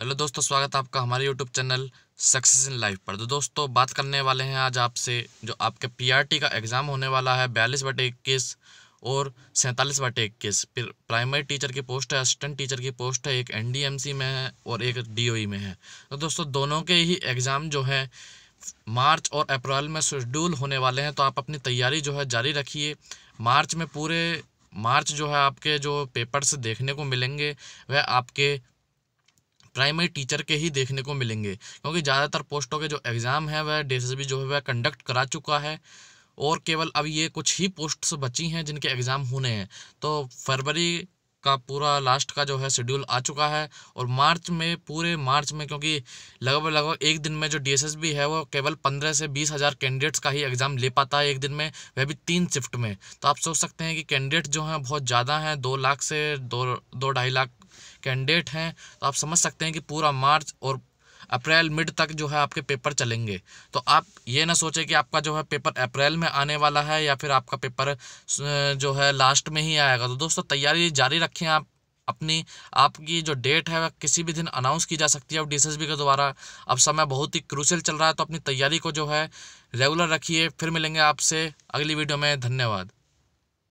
hello दोस्तों स्वागत है आपका हमारे YouTube channel success in life पर तो दोस्तों बात करने वाले हैं आज आपसे जो आपके पीआरटी का एग्ज़ाम होने वाला है बयालीस बटे इक्कीस और सैंतालीस बटे इक्कीस फिर प्राइमरी टीचर की पोस्ट है असिस्टेंट टीचर की पोस्ट है एक एनडीएमसी में है और एक डी e में है तो दोस्तों दोनों के ही एग्ज़ाम जो है मार्च और अप्रैल में शेड्यूल होने वाले हैं तो आप अपनी तैयारी जो है जारी रखिए मार्च में पूरे मार्च जो है आपके जो पेपर्स देखने को मिलेंगे वह आपके प्राइमरी टीचर के ही देखने को मिलेंगे क्योंकि ज़्यादातर पोस्टों के जो एग्ज़ाम है वह डी जो है वह कंडक्ट करा चुका है और केवल अब ये कुछ ही पोस्ट्स बची हैं जिनके एग्ज़ाम होने हैं तो फरवरी का पूरा लास्ट का जो है शेड्यूल आ चुका है और मार्च में पूरे मार्च में क्योंकि लगभग लगभग एक दिन में जो डीएसएसबी है वो केवल पंद्रह से बीस हज़ार कैंडिडेट्स का ही एग्ज़ाम ले पाता है एक दिन में वह भी तीन शिफ्ट में तो आप सोच सकते हैं कि कैंडिडेट जो हैं बहुत ज़्यादा हैं दो लाख से दो दो ढाई लाख कैंडिडेट हैं तो आप समझ सकते हैं कि पूरा मार्च और अप्रैल मिड तक जो है आपके पेपर चलेंगे तो आप ये ना सोचें कि आपका जो है पेपर अप्रैल में आने वाला है या फिर आपका पेपर जो है लास्ट में ही आएगा तो दोस्तों तैयारी जारी रखें आप अपनी आपकी जो डेट है वह किसी भी दिन अनाउंस की जा सकती है अब डीएसएसबी के द्वारा अब समय बहुत ही क्रूशियल चल रहा है तो अपनी तैयारी को जो है रेगुलर रखिए फिर मिलेंगे आपसे अगली वीडियो में धन्यवाद